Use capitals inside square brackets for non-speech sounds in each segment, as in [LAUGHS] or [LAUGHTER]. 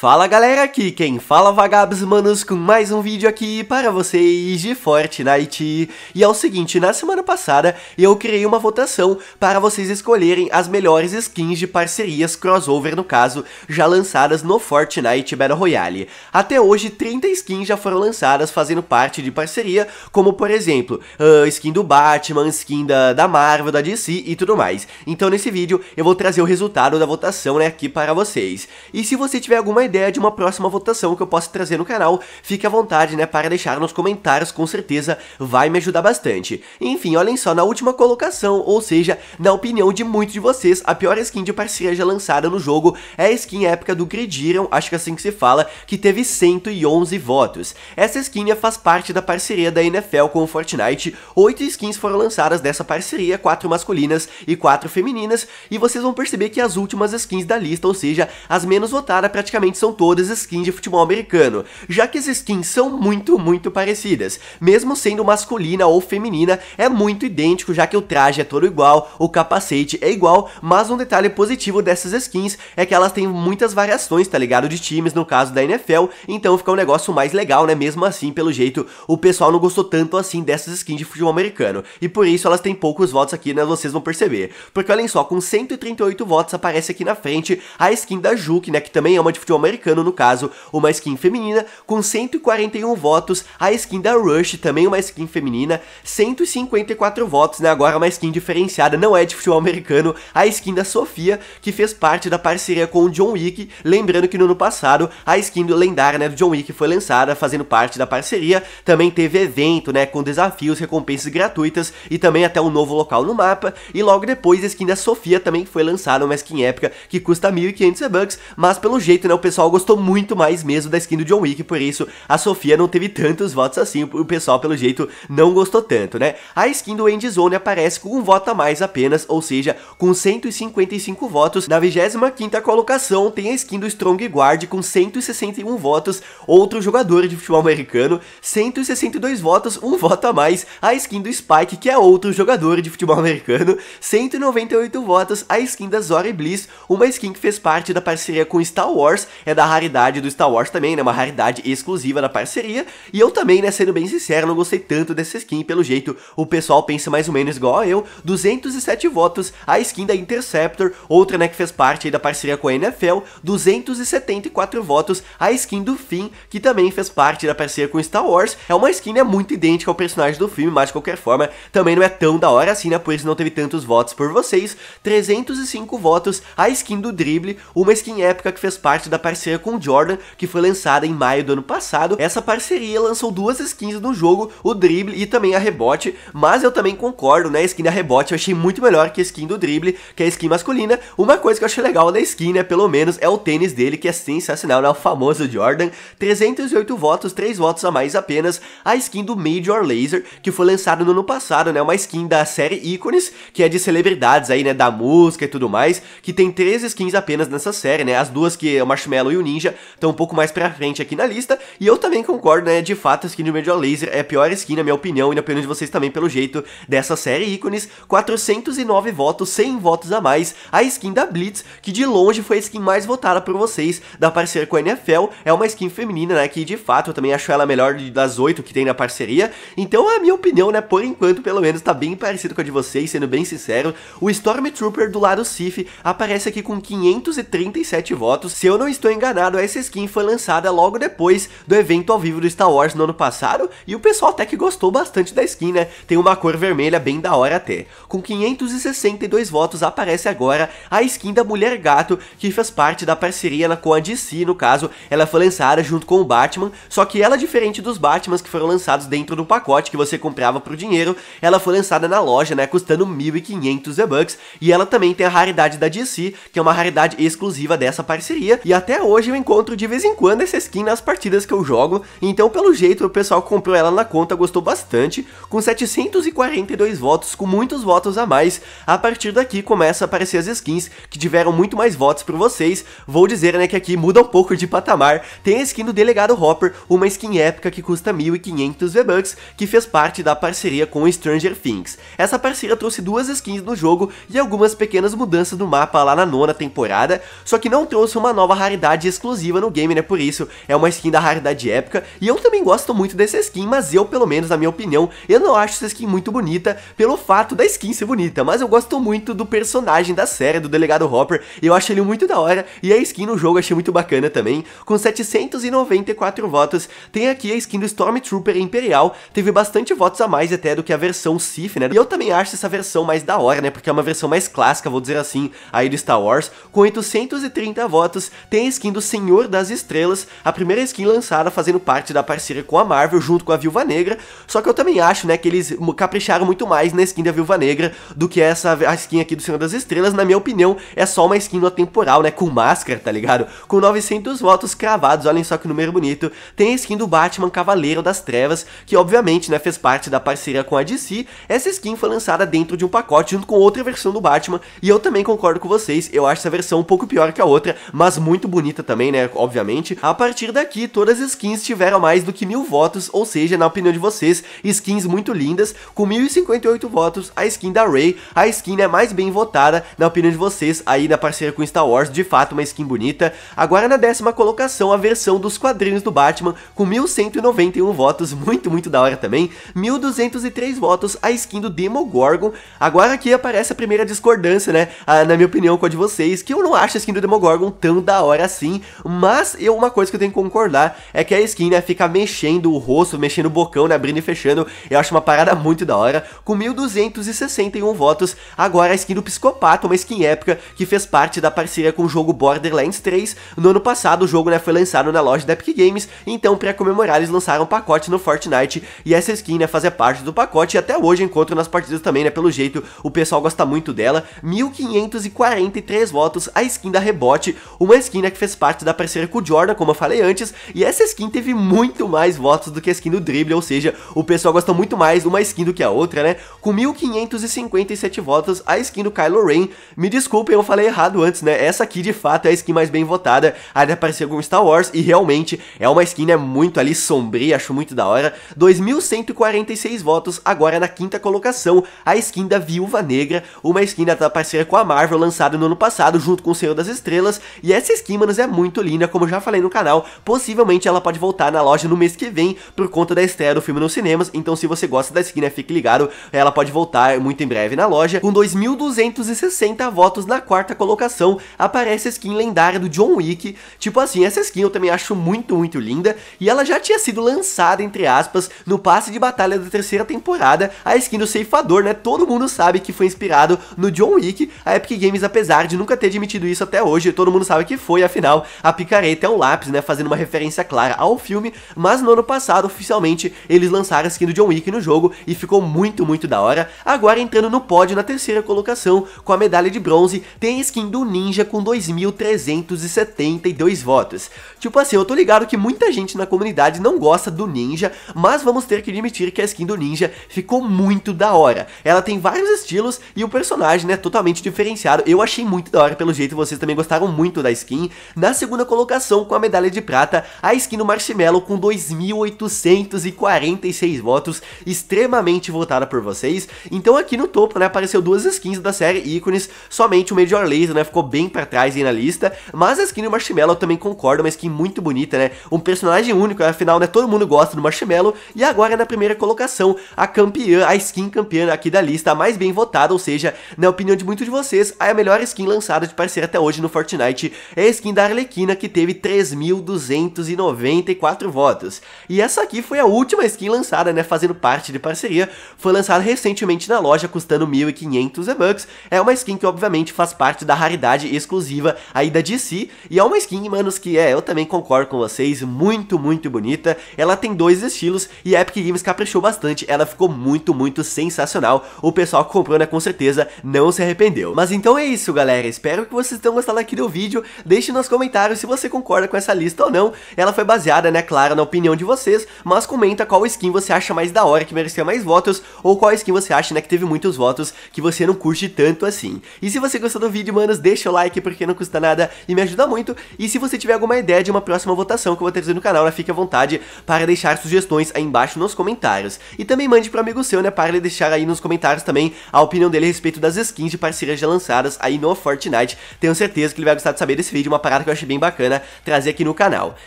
Fala galera, aqui quem fala vagabos manos com mais um vídeo aqui para vocês de Fortnite. E é o seguinte, na semana passada eu criei uma votação para vocês escolherem as melhores skins de parcerias crossover no caso, já lançadas no Fortnite Battle Royale. Até hoje 30 skins já foram lançadas fazendo parte de parceria, como por exemplo, a ah, skin do Batman, skin da, da Marvel, da DC e tudo mais. Então nesse vídeo eu vou trazer o resultado da votação né, aqui para vocês. E se você tiver alguma ideia de uma próxima votação que eu possa trazer no canal, fique à vontade, né, para deixar nos comentários, com certeza vai me ajudar bastante. Enfim, olhem só, na última colocação, ou seja, na opinião de muitos de vocês, a pior skin de parceria já lançada no jogo é a skin épica do Gridiron, acho que é assim que se fala, que teve 111 votos. Essa skin faz parte da parceria da NFL com o Fortnite, 8 skins foram lançadas dessa parceria, 4 masculinas e 4 femininas, e vocês vão perceber que as últimas skins da lista, ou seja, as menos votadas praticamente são todas skins de futebol americano, já que as skins são muito, muito parecidas. Mesmo sendo masculina ou feminina, é muito idêntico, já que o traje é todo igual, o capacete é igual, mas um detalhe positivo dessas skins é que elas têm muitas variações, tá ligado? De times, no caso da NFL, então fica um negócio mais legal, né? Mesmo assim, pelo jeito, o pessoal não gostou tanto assim dessas skins de futebol americano, e por isso elas têm poucos votos aqui, né? Vocês vão perceber. Porque olhem só, com 138 votos aparece aqui na frente a skin da Juke, né? Que também é uma de futebol americano, americano no caso, uma skin feminina, com 141 votos, a skin da Rush, também uma skin feminina, 154 votos, né, agora uma skin diferenciada, não é de futebol americano, a skin da Sofia, que fez parte da parceria com o John Wick, lembrando que no ano passado, a skin do lendária, né, do John Wick foi lançada, fazendo parte da parceria, também teve evento, né, com desafios, recompensas gratuitas, e também até um novo local no mapa, e logo depois a skin da Sofia também foi lançada, uma skin épica, que custa 1.500 bucks, mas pelo jeito, né, o pessoal pessoal gostou muito mais mesmo da skin do John Wick, por isso a Sofia não teve tantos votos assim, o pessoal pelo jeito não gostou tanto, né? A skin do Endzone aparece com um voto a mais apenas, ou seja, com 155 votos. Na 25ª colocação tem a skin do Strong Guard com 161 votos, outro jogador de futebol americano, 162 votos, um voto a mais. A skin do Spike, que é outro jogador de futebol americano, 198 votos. A skin da Zora Bliss, uma skin que fez parte da parceria com Star Wars, é da raridade do Star Wars também, né? Uma raridade exclusiva da parceria. E eu também, né, sendo bem sincero, não gostei tanto dessa skin. Pelo jeito, o pessoal pensa mais ou menos igual a eu. 207 votos, a skin da Interceptor, outra, né, que fez parte aí da parceria com a NFL. 274 votos, a skin do Finn, que também fez parte da parceria com Star Wars. É uma skin, né, muito idêntica ao personagem do filme, mas de qualquer forma, também não é tão da hora assim, né? Por isso não teve tantos votos por vocês. 305 votos, a skin do Dribble, uma skin épica que fez parte da parceria parceria com Jordan, que foi lançada em maio do ano passado. Essa parceria lançou duas skins no jogo, o dribble e também a rebote, mas eu também concordo, né, a skin da rebote eu achei muito melhor que a skin do dribble que é a skin masculina. Uma coisa que eu achei legal da skin, né, pelo menos é o tênis dele, que é sensacional, né, o famoso Jordan. 308 votos, 3 votos a mais apenas, a skin do Major Laser, que foi lançada no ano passado, né, uma skin da série Ícones, que é de celebridades aí, né, da música e tudo mais, que tem três skins apenas nessa série, né, as duas que é o Marshmallow e o Ninja estão um pouco mais pra frente aqui na lista. E eu também concordo, né? De fato, a skin do Major Laser é a pior skin, na minha opinião, e na opinião de vocês também, pelo jeito, dessa série ícones. 409 votos, 100 votos a mais. A skin da Blitz, que de longe foi a skin mais votada por vocês da parceria com a NFL. É uma skin feminina, né? Que de fato eu também acho ela melhor das oito que tem na parceria. Então, a minha opinião, né? Por enquanto, pelo menos, tá bem parecido com a de vocês, sendo bem sincero. O Stormtrooper do lado Sif aparece aqui com 537 votos. Se eu não estou estou enganado, essa skin foi lançada logo depois do evento ao vivo do Star Wars no ano passado, e o pessoal até que gostou bastante da skin, né? Tem uma cor vermelha bem da hora até. Com 562 votos aparece agora a skin da Mulher Gato, que fez parte da parceria com a DC, no caso, ela foi lançada junto com o Batman, só que ela, diferente dos Batmans que foram lançados dentro do pacote que você comprava por dinheiro, ela foi lançada na loja, né, custando 1.500 V-Bucks, e ela também tem a raridade da DC, que é uma raridade exclusiva dessa parceria, e até hoje eu encontro de vez em quando essa skin nas partidas que eu jogo, então pelo jeito o pessoal comprou ela na conta gostou bastante, com 742 votos, com muitos votos a mais. A partir daqui começa a aparecer as skins que tiveram muito mais votos para vocês. Vou dizer né, que aqui muda um pouco de patamar. Tem a skin do Delegado Hopper, uma skin épica que custa 1.500 V-Bucks, que fez parte da parceria com Stranger Things. Essa parceria trouxe duas skins no jogo e algumas pequenas mudanças no mapa lá na nona temporada, só que não trouxe uma nova raridade raridade exclusiva no game, né? Por isso, é uma skin da raridade épica. E eu também gosto muito dessa skin, mas eu, pelo menos, na minha opinião, eu não acho essa skin muito bonita pelo fato da skin ser bonita. Mas eu gosto muito do personagem da série, do Delegado Hopper. Eu acho ele muito da hora. E a skin no jogo eu achei muito bacana também. Com 794 votos, tem aqui a skin do Stormtrooper Imperial. Teve bastante votos a mais até do que a versão Sif, né? E eu também acho essa versão mais da hora, né? Porque é uma versão mais clássica, vou dizer assim, aí do Star Wars. Com 830 votos, tem a skin do Senhor das Estrelas, a primeira skin lançada fazendo parte da parceria com a Marvel junto com a Viúva Negra, só que eu também acho, né, que eles capricharam muito mais na skin da Viúva Negra do que essa a skin aqui do Senhor das Estrelas, na minha opinião, é só uma skin no temporal, né, com máscara, tá ligado? Com 900 votos cravados, olhem só que número bonito, tem a skin do Batman Cavaleiro das Trevas, que obviamente, né, fez parte da parceria com a DC, essa skin foi lançada dentro de um pacote junto com outra versão do Batman, e eu também concordo com vocês, eu acho essa versão um pouco pior que a outra, mas muito bonita bonita também, né? Obviamente. A partir daqui, todas as skins tiveram mais do que mil votos, ou seja, na opinião de vocês, skins muito lindas. Com 1058 votos, a skin da Ray a skin né, mais bem votada, na opinião de vocês, aí na parceria com Star Wars, de fato uma skin bonita. Agora na décima colocação, a versão dos quadrinhos do Batman, com 1191 votos, [LAUGHS] muito, muito da hora também. 1203 votos, a skin do Demogorgon. Agora aqui aparece a primeira discordância, né? Ah, na minha opinião com a de vocês, que eu não acho a skin do Demogorgon tão da hora assim assim, mas eu, uma coisa que eu tenho que concordar é que a skin, né, fica mexendo o rosto, mexendo o bocão, né, abrindo e fechando, eu acho uma parada muito da hora, com 1261 votos, agora a skin do Psicopata, uma skin épica que fez parte da parceria com o jogo Borderlands 3, no ano passado o jogo, né, foi lançado na loja da Epic Games, então para comemorar eles lançaram um pacote no Fortnite, e essa skin, né, fazia parte do pacote, e até hoje encontro nas partidas também, né, pelo jeito, o pessoal gosta muito dela, 1543 votos, a skin da Rebote, uma skin, né, que fez fez parte da parceria com o Jordan, como eu falei antes, e essa skin teve muito mais votos do que a skin do Dribble, ou seja, o pessoal gostou muito mais de uma skin do que a outra, né? Com 1557 votos, a skin do Kylo Ren, me desculpem, eu falei errado antes, né? Essa aqui de fato é a skin mais bem votada, a da parceria com Star Wars, e realmente é uma skin, né, muito ali sombria, acho muito da hora. 2146 votos, agora na quinta colocação, a skin da Viúva Negra, uma skin da parceria com a Marvel, lançada no ano passado, junto com o Senhor das Estrelas, e essa skin, mano, é muito linda, como eu já falei no canal. Possivelmente ela pode voltar na loja no mês que vem por conta da estreia do filme nos cinemas. Então se você gosta da skin, né, fique ligado, ela pode voltar muito em breve na loja. Com 2.260 votos na quarta colocação, aparece a skin lendária do John Wick. Tipo assim, essa skin eu também acho muito, muito linda. E ela já tinha sido lançada, entre aspas, no passe de batalha da terceira temporada, a skin do ceifador, né? Todo mundo sabe que foi inspirado no John Wick. A Epic Games, apesar de nunca ter admitido isso até hoje, todo mundo sabe que foi, afinal final, a picareta é um lápis, né, fazendo uma referência clara ao filme, mas no ano passado, oficialmente, eles lançaram a skin do John Wick no jogo e ficou muito, muito da hora. Agora entrando no pódio na terceira colocação, com a medalha de bronze, tem a skin do Ninja com 2.372 votos. Tipo assim, eu tô ligado que muita gente na comunidade não gosta do Ninja, mas vamos ter que admitir que a skin do Ninja ficou muito da hora. Ela tem vários estilos e o personagem é né, totalmente diferenciado. Eu achei muito da hora pelo jeito, vocês também gostaram muito da skin. Na segunda colocação, com a medalha de prata, a skin do Marshmallow com 2.846 votos, extremamente votada por vocês. Então aqui no topo, né, apareceu duas skins da série ícones, somente o Major Laser, né, ficou bem para trás aí na lista, mas a skin do Marshmallow também concorda, uma skin muito bonita, né, um personagem único, né, afinal, né, todo mundo gosta do Marshmallow, e agora na primeira colocação, a campeã, a skin campeã aqui da lista, a mais bem votada, ou seja, na opinião de muitos de vocês, a melhor skin lançada de parceiro até hoje no Fortnite é a skin da Arlequina, que teve 3.294 votos. E essa aqui foi a última skin lançada, né, fazendo parte de parceria, foi lançada recentemente na loja, custando 1.500 bucks. É uma skin que obviamente faz parte da raridade exclusiva aí da DC, e é uma skin, manos, que é, eu também concordo com vocês, muito, muito bonita. Ela tem dois estilos, e a Epic Games caprichou bastante, ela ficou muito, muito sensacional. O pessoal que comprou, né, com certeza, não se arrependeu. Mas então é isso, galera, espero que vocês tenham gostado aqui do vídeo, deixe nos comentários se você concorda com essa lista ou não. Ela foi baseada, né, claro, na opinião de vocês, mas comenta qual skin você acha mais da hora, que merecia mais votos, ou qual skin você acha, né, que teve muitos votos, que você não curte tanto assim. E se você gostou do vídeo, manos, deixa o like, porque não custa nada e me ajuda muito. E se você tiver alguma ideia de uma próxima votação que eu vou trazer no canal, né, fique à vontade para deixar sugestões aí embaixo nos comentários. E também mande pro amigo seu, né, para ele deixar aí nos comentários também a opinião dele a respeito das skins de parcerias já lançadas aí no Fortnite. Tenho certeza que ele vai gostar de saber desse vídeo, uma parada parada que eu achei bem bacana trazer aqui no canal.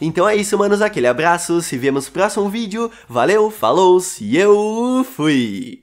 Então é isso, manos, aquele abraço, se vemos no próximo vídeo, valeu, falou, e eu fui!